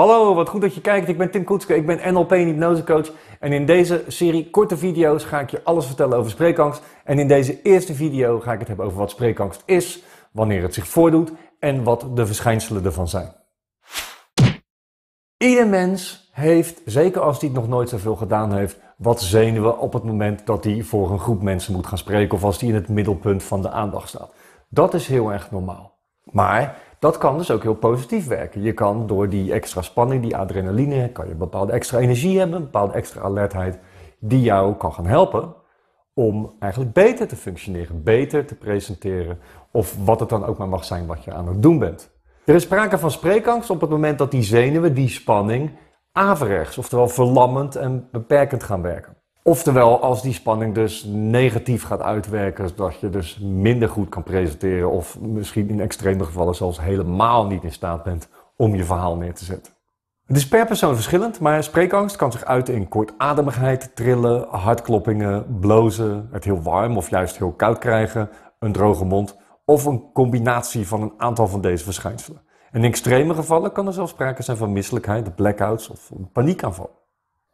Hallo, wat goed dat je kijkt. Ik ben Tim Koetske, ik ben NLP en hypnosecoach. En in deze serie korte video's ga ik je alles vertellen over spreekangst. En in deze eerste video ga ik het hebben over wat spreekangst is, wanneer het zich voordoet en wat de verschijnselen ervan zijn. Ieder mens heeft, zeker als hij het nog nooit zoveel gedaan heeft, wat zenuwen op het moment dat hij voor een groep mensen moet gaan spreken of als hij in het middelpunt van de aandacht staat. Dat is heel erg normaal. Maar dat kan dus ook heel positief werken. Je kan door die extra spanning, die adrenaline, kan je bepaalde extra energie hebben, een bepaalde extra alertheid, die jou kan gaan helpen om eigenlijk beter te functioneren, beter te presenteren of wat het dan ook maar mag zijn wat je aan het doen bent. Er is sprake van spreekangst op het moment dat die zenuwen, die spanning, averechts, oftewel verlammend en beperkend gaan werken. Oftewel, als die spanning dus negatief gaat uitwerken, dat je dus minder goed kan presenteren of misschien in extreme gevallen zelfs helemaal niet in staat bent om je verhaal neer te zetten. Het is per persoon verschillend, maar spreekangst kan zich uiten in kortademigheid, trillen, hartkloppingen, blozen, het heel warm of juist heel koud krijgen, een droge mond of een combinatie van een aantal van deze verschijnselen. In extreme gevallen kan er zelfs sprake zijn van misselijkheid, blackouts of een paniekaanval.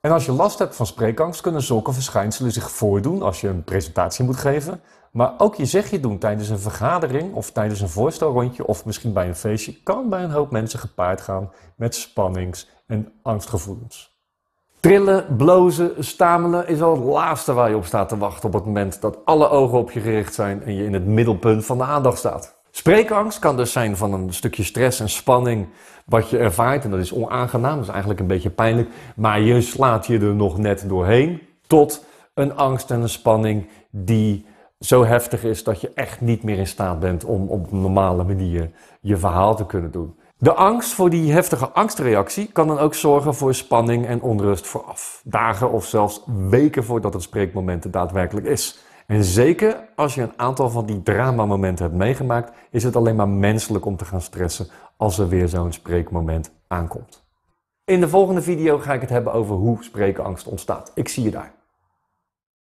En als je last hebt van spreekangst, kunnen zulke verschijnselen zich voordoen als je een presentatie moet geven, maar ook je zegje doen tijdens een vergadering of tijdens een voorstelrondje of misschien bij een feestje kan bij een hoop mensen gepaard gaan met spannings- en angstgevoelens. Trillen, blozen, stamelen is al het laatste waar je op staat te wachten op het moment dat alle ogen op je gericht zijn en je in het middelpunt van de aandacht staat. Spreekangst kan dus zijn van een stukje stress en spanning wat je ervaart. En dat is onaangenaam, dat is eigenlijk een beetje pijnlijk. Maar je slaat je er nog net doorheen tot een angst en een spanning die zo heftig is dat je echt niet meer in staat bent om op een normale manier je verhaal te kunnen doen. De angst voor die heftige angstreactie kan dan ook zorgen voor spanning en onrust vooraf. Dagen of zelfs weken voordat het spreekmoment er daadwerkelijk is. En zeker als je een aantal van die dramamomenten hebt meegemaakt, is het alleen maar menselijk om te gaan stressen als er weer zo'n spreekmoment aankomt. In de volgende video ga ik het hebben over hoe spreekangst ontstaat. Ik zie je daar.